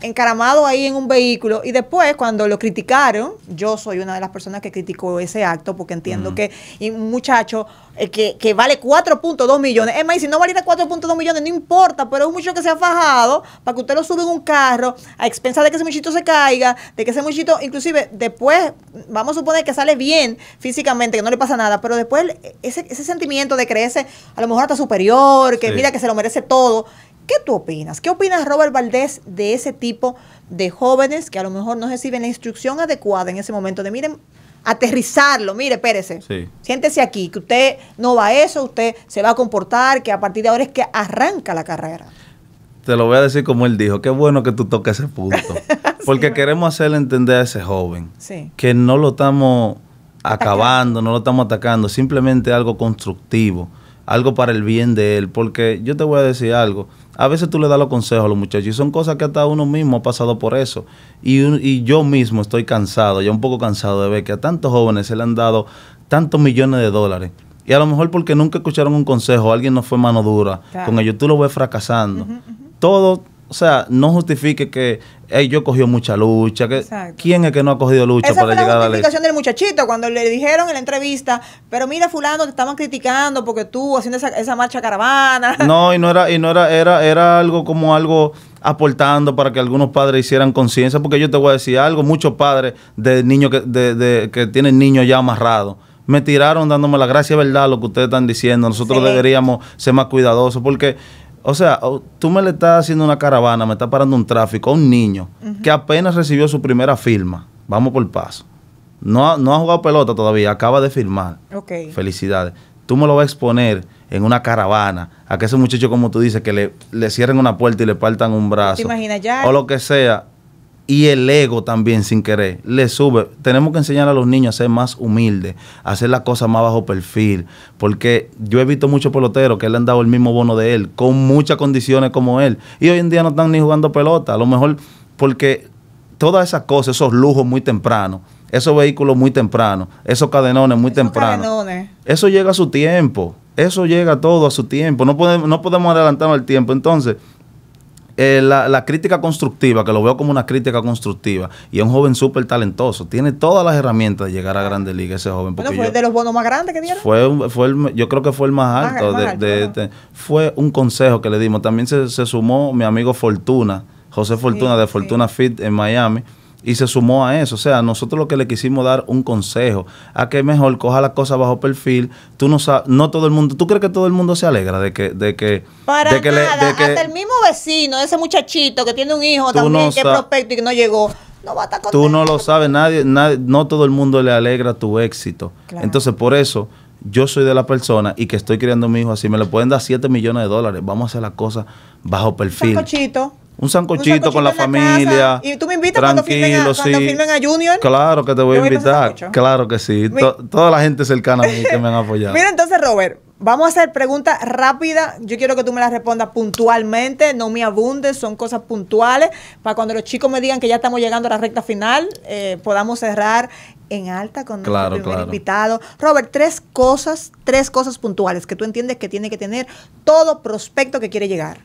encaramado ahí en un vehículo y después cuando lo criticaron, yo soy una de las personas que criticó ese acto porque entiendo que un muchacho eh, que, que, vale 4.2 millones, es más, si no valiera 4.2 millones, no importa, pero es un muchacho que se ha fajado para que usted lo sube en un carro a expensas de que ese muchito se caiga, de que ese muchito, inclusive después, vamos a suponer que sale bien físicamente, que no le pasa nada, pero después eh, ese, ese sentimiento de creerse a lo mejor hasta superior, que mira que se lo merece todo, ¿Qué tú opinas? ¿Qué opinas, Robert Valdés, de ese tipo de jóvenes que a lo mejor no reciben la instrucción adecuada en ese momento de, miren, aterrizarlo, mire, espérese, siéntese aquí, que usted no va a eso, usted se va a comportar, que a partir de ahora es que arranca la carrera? Te lo voy a decir como él dijo, qué bueno que tú toques ese punto, porque queremos hacerle entender a ese joven que no lo estamos acabando, no lo estamos atacando, simplemente algo constructivo algo para el bien de él, porque yo te voy a decir algo, a veces tú le das los consejos a los muchachos y son cosas que hasta uno mismo ha pasado por eso. Y, y yo mismo estoy cansado, ya un poco cansado de ver que a tantos jóvenes se le han dado tantos millones de dólares. Y a lo mejor porque nunca escucharon un consejo, alguien no fue mano dura, con ellos tú lo ves fracasando. Todo o sea, no justifique que hey, yo cogió mucha lucha. Que, ¿Quién es que no ha cogido lucha para llegar a la justificación del muchachito cuando le dijeron en la entrevista, pero mira fulano, te estaban criticando porque tú haciendo esa, marcha caravana. No, y no era y no era era era algo como algo aportando para que algunos padres hicieran conciencia, porque yo te voy a decir algo, muchos padres de niños que, de, de, que tienen niños ya amarrados me tiraron dándome la gracia, verdad, lo que ustedes están diciendo. Nosotros deberíamos ser más cuidadosos porque o sea, tú me le estás haciendo una caravana, me estás parando un tráfico a un niño que apenas recibió su primera firma. Vamos por paso. No, no ha jugado pelota todavía, acaba de firmar. Ok. Felicidades. Tú me lo vas a exponer en una caravana a que ese muchacho, como tú dices, que le, le cierren una puerta y le partan un brazo. ya? O lo que sea y el ego también sin querer le sube. Tenemos que enseñar a los niños a ser más humildes, a hacer las cosas más bajo perfil, porque yo he visto muchos peloteros que le han dado el mismo bono de él, con muchas condiciones como él, y hoy en día no están ni jugando pelota, a lo mejor porque todas esas cosas, esos lujos muy temprano, esos vehículos muy temprano, esos cadenones muy temprano, eso llega a su tiempo, eso llega todo a su tiempo, no podemos, no podemos adelantarnos al tiempo, entonces eh, la, la, crítica constructiva, que lo veo como una crítica constructiva, y es un joven súper talentoso. Tiene todas las herramientas de llegar a Grandes Ligas ese joven. Porque fue de los bonos más grandes que dieron. Fue, yo creo que fue el más alto. de, este. fue un consejo que le dimos. También se, se sumó mi amigo Fortuna, José Fortuna de Fortuna Fit en Miami y se sumó a eso. O sea, nosotros lo que le quisimos dar un consejo, a que mejor coja las cosas bajo perfil. Tú no sabes, no todo el mundo, ¿tú crees que todo el mundo se alegra de que... De que Para hasta el mismo vecino, ese muchachito que tiene un hijo también no que prospecto y que no llegó. No va a estar Tú no lo sabes, nadie, no todo el mundo le alegra tu éxito. Entonces, por eso, yo soy de la persona y que estoy criando a mi hijo así, me le pueden dar 7 millones de dólares, vamos a hacer las cosas bajo perfil. Sancochito. Un sancochito, con la, familia. y tú me invitas cuando filmen, a, Junior. Claro que te voy a invitar. claro que sí. Toda la gente cercana a mí que me han apoyado. Mira, entonces, Robert, vamos a hacer preguntas rápidas. Yo quiero que tú me las respondas puntualmente, no me abundes, son cosas puntuales. Para cuando los chicos me digan que ya estamos llegando a la recta final, eh, podamos cerrar en alta con nuestro invitado. Robert, tres cosas, tres cosas puntuales que tú entiendes que tiene que tener todo prospecto que quiere llegar.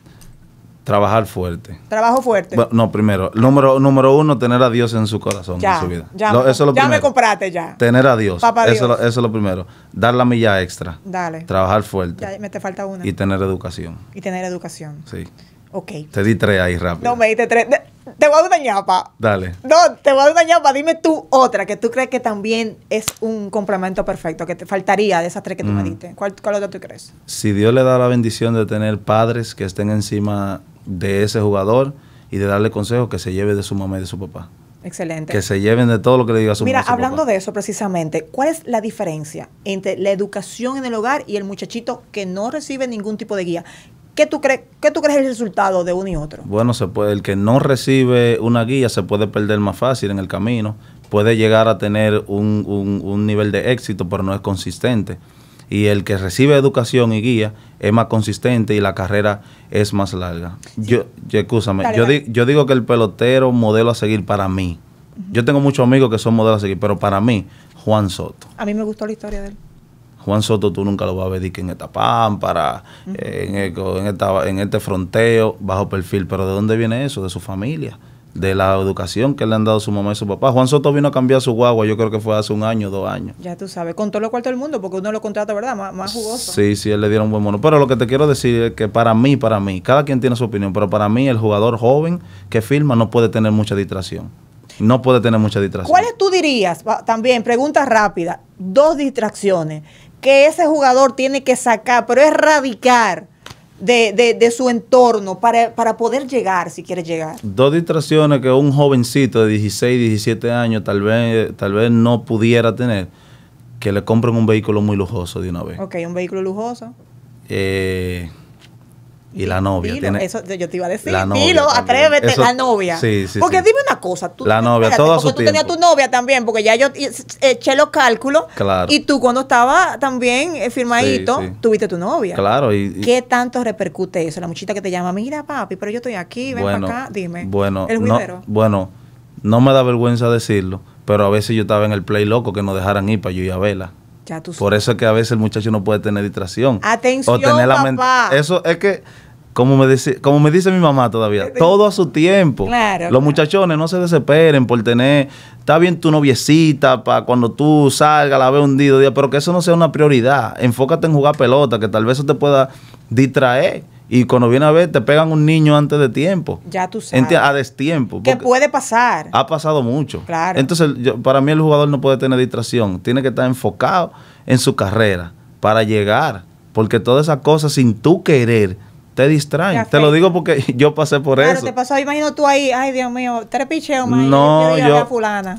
Trabajar fuerte. Trabajo fuerte. no, primero, número, número uno, tener a Dios en su corazón, ya, en su vida. Ya, ya me compraste ya. Tener a Dios. eso, Dios. eso es lo primero. Dar la milla extra. Dale. Trabajar fuerte. Ya me te falta una. Y tener educación. Y tener educación. Sí. Ok. Te di tres ahí rápido. No, me diste tres. Te voy a dar una ñapa. Dale. No, te voy a dar una ñapa. Dime tú otra que tú crees que también es un complemento perfecto, que te faltaría de esas tres que tú me mm. diste. ¿Cuál, ¿Cuál otra tú crees? Si Dios le da la bendición de tener padres que estén encima de ese jugador y de darle consejos que se lleve de su mamá y de su papá. Excelente. Que se lleven de todo lo que le diga su Mira, mamá. Mira, hablando de eso precisamente, ¿cuál es la diferencia entre la educación en el hogar y el muchachito que no recibe ningún tipo de guía? ¿Qué tú, crees, ¿Qué tú crees el resultado de uno y otro? Bueno, se puede, el que no recibe una guía se puede perder más fácil en el camino, puede llegar a tener un, un, un nivel de éxito, pero no es consistente y el que recibe educación y guía es más consistente y la carrera es más larga. Yo, yo, digo que el pelotero modelo a seguir para mí. Yo tengo muchos amigos que son modelos a seguir, pero para mí, Juan Soto. A mí me gustó la historia de él. Juan Soto tú nunca lo vas a ver que en esta pámpara, en, en este fronteo, bajo perfil. Pero ¿de dónde viene eso? De su familia de la educación que le han dado su mamá y su papá. Juan Soto vino a cambiar su guagua, yo creo que fue hace un año, dos años. Ya tú sabes, con todo lo cual todo el mundo, porque uno lo contrata, ¿verdad? más jugoso. Sí, sí, él le dieron buen mono. Pero lo que te quiero decir es que para mí, para mí, cada quien tiene su opinión, pero para mí el jugador joven que firma no puede tener mucha distracción. No puede tener mucha distracción. ¿Cuáles tú dirías? También, pregunta rápida, dos distracciones que ese jugador tiene que sacar, pero es radicar de, de, su entorno para, para, poder llegar si quiere llegar. Dos distracciones que un jovencito de 16, 17 años tal vez, tal vez no pudiera tener, que le compren un vehículo muy lujoso de una vez. Ok, un vehículo lujoso. Eh, y la novia. tiene, eso yo te iba a decir. dilo, atrévete, la novia. porque dime una cosa. Tú, la novia, tú tenías tu novia también, porque ya yo eché los cálculos. Claro. Y tú cuando estaba también eh, firmadito, tuviste tu novia. Claro. Y, ¿Qué tanto repercute eso? La muchita que te llama, mira papi, pero yo estoy aquí, ven para acá, dime. Bueno, no, bueno, no me da vergüenza decirlo, pero a veces yo estaba en el play loco que nos dejaran ir para yo ir a por eso es que a veces el muchacho no puede tener distracción. Atención, tener la Eso es que, como me, dice, como me dice mi mamá todavía, eh, todo a su tiempo. Los muchachones no se desesperen por tener, está bien tu noviecita para cuando tú salgas, la ve hundido, pero que eso no sea una prioridad. Enfócate en jugar pelota, que tal vez eso te pueda distraer. Y cuando viene a ver, te pegan un niño antes de tiempo. Ya tú sabes. a destiempo. Que puede pasar. Ha pasado mucho. Claro. Entonces, yo, para mí el jugador no puede tener distracción. Tiene que estar enfocado en su carrera para llegar. Porque todas esas cosas, sin tú querer, te distraen. Te lo digo porque yo pasé por eso. Claro, te pasó, imagino tú ahí, ay Dios mío, tres picheos más. No, yo, yo, fulana.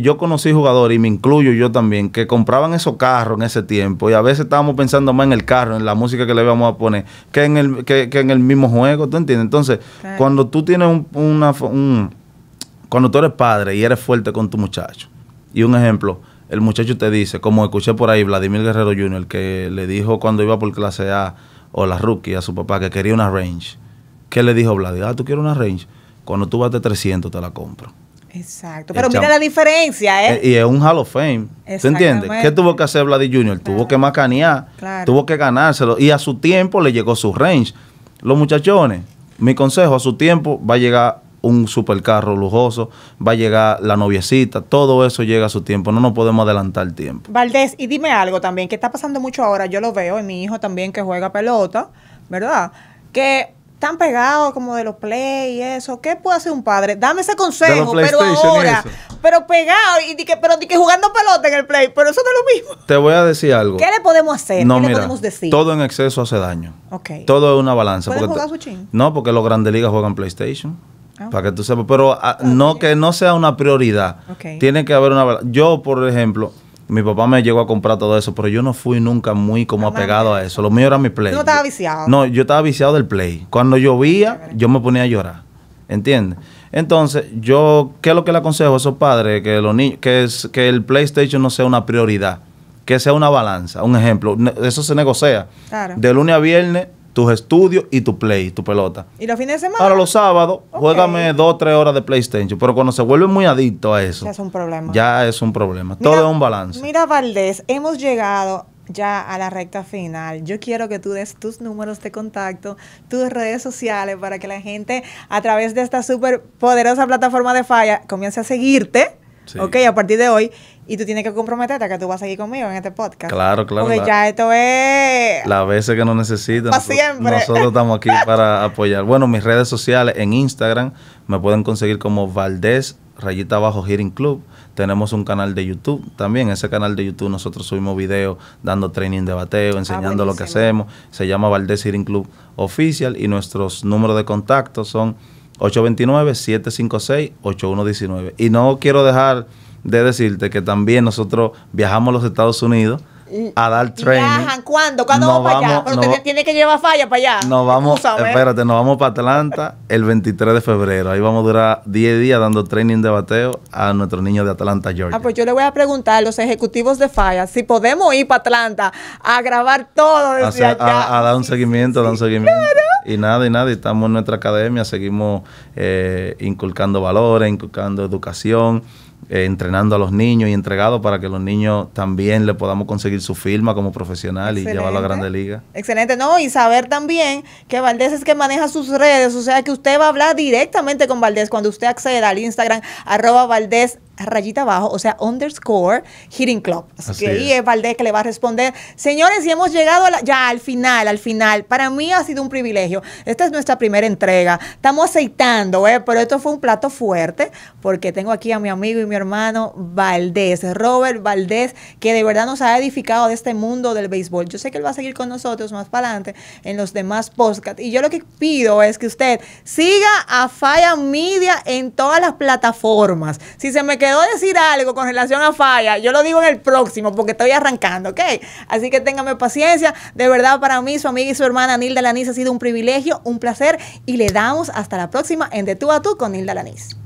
yo conocí jugadores, y me incluyo yo también, que compraban esos carros en ese tiempo y a veces estábamos pensando más en el carro, en la música que le íbamos a poner, que en el, que, que en el mismo juego, ¿tú entiendes? Entonces, cuando tú tienes un, una... Un, cuando tú eres padre y eres fuerte con tu muchacho, y un ejemplo, el muchacho te dice, como escuché por ahí Vladimir Guerrero Jr., que le dijo cuando iba por clase A, o la rookie a su papá que quería una range. ¿Qué le dijo Vladi? Ah, tú quieres una range. Cuando tú vas de 300 te la compro. Exacto. Pero mira la diferencia, ¿eh? ¿eh? Y es un Hall of Fame. se entiendes? ¿Qué tuvo que hacer Vladi Jr.? Tuvo que macanear, tuvo que ganárselo. Y a su tiempo le llegó su range. Los muchachones, mi consejo, a su tiempo va a llegar un supercarro lujoso, va a llegar la noviecita, todo eso llega a su tiempo, no nos podemos adelantar el tiempo. Valdés, y dime algo también, que está pasando mucho ahora, yo lo veo en mi hijo también que juega pelota, ¿verdad? Que están pegados como de los play y eso. ¿Qué puede hacer un padre? Dame ese consejo, pero ahora, pero pegado y que, pero que jugando pelota en el play, pero eso no es lo mismo. Te voy a decir algo. ¿Qué le podemos hacer? No, ¿Qué le podemos decir? Todo en exceso hace daño. Okay. Todo es una balanza. No, porque los grandes ligas juegan PlayStation. Ah, Para que tú sepas, pero ah, no que no sea una prioridad. Tiene que haber una... Yo, por ejemplo, mi papá me llegó a comprar todo eso, pero yo no fui nunca muy como apegado a eso. Lo mío era mi play. No estaba viciado. No, yo estaba viciado del play. Cuando llovía, yo me ponía a llorar. ¿Entiendes? Entonces, yo, ¿qué es lo que le aconsejo a esos padres? Que los niños, que, es, que el PlayStation no sea una prioridad, que sea una balanza. Un ejemplo, eso se negocia. Claro. De lunes a viernes, tus estudios y tu play, tu pelota. ¿Y los fines de semana? Ahora los sábados, juégame dos tres horas de PlayStation. Pero cuando se vuelve muy adicto a eso. Ya es un problema. Ya es un problema. Todo es un balance. Mira, Valdés, hemos llegado ya a la recta final. Yo quiero que tú des tus números de contacto, tus redes sociales, para que la gente a través de esta súper poderosa plataforma de falla comience a seguirte. Sí. Ok, a partir de hoy y tú tienes que comprometerte a que tú vas a seguir conmigo en este podcast. Claro, claro. Porque ya esto es... Las veces que no necesitan. Para siempre. Nosotros estamos aquí para apoyar. Bueno, mis redes sociales en Instagram me pueden conseguir como Valdés, rayita abajo, Hearing Club. Tenemos un canal de YouTube también. Ese canal de YouTube nosotros subimos videos dando training de bateo, ah, enseñando lo que hacemos. Se llama Valdés Hearing Club Oficial y nuestros números de contacto son 829-756-8119. Y no quiero dejar de decirte que también nosotros viajamos a los Estados Unidos a dar training. ¿Viajan cuándo? ¿Cuándo vamos para allá? Pero usted tiene que llevar falla para allá. Nos vamos, espérate, nos vamos para Atlanta el 23 de febrero. Ahí vamos a durar 10 días dando training de bateo a nuestros niños de Atlanta, Georgia. Ah, pues yo le voy a preguntar a los ejecutivos de falla si podemos ir para Atlanta a grabar todo desde A, dar un seguimiento, a dar un seguimiento. Y nada, y nada, estamos en nuestra academia, seguimos eh, inculcando valores, inculcando educación. Eh, entrenando a los niños y entregado para que los niños también le podamos conseguir su firma como profesional y llevarlo a la Grande Liga. Excelente, no, y saber también que Valdés es que maneja sus redes, o sea que usted va a hablar directamente con Valdés cuando usted acceda al Instagram arroba Valdés rayita abajo, o sea, underscore Hitting Club. Así, que ahí es Valdés que le va a responder. Señores, y hemos llegado ya al final, al final. Para mí ha sido un privilegio. Esta es nuestra primera entrega. Estamos aceitando, eh, pero esto fue un plato fuerte porque tengo aquí a mi amigo y mi hermano Valdés, Robert Valdés, que de verdad nos ha edificado de este mundo del béisbol. Yo sé que él va a seguir con nosotros más para adelante en los demás podcasts. Y yo lo que pido es que usted siga a Falla Media en todas las plataformas. Si se me quedó decir algo con relación a Falla, yo lo digo en el próximo porque estoy arrancando, ¿ok? Así que téngame paciencia. De verdad, para mí, su amiga y su hermana Nilda Lanis ha sido un privilegio, un placer y le damos hasta la próxima en De Tú a Tú con Nilda Lanís.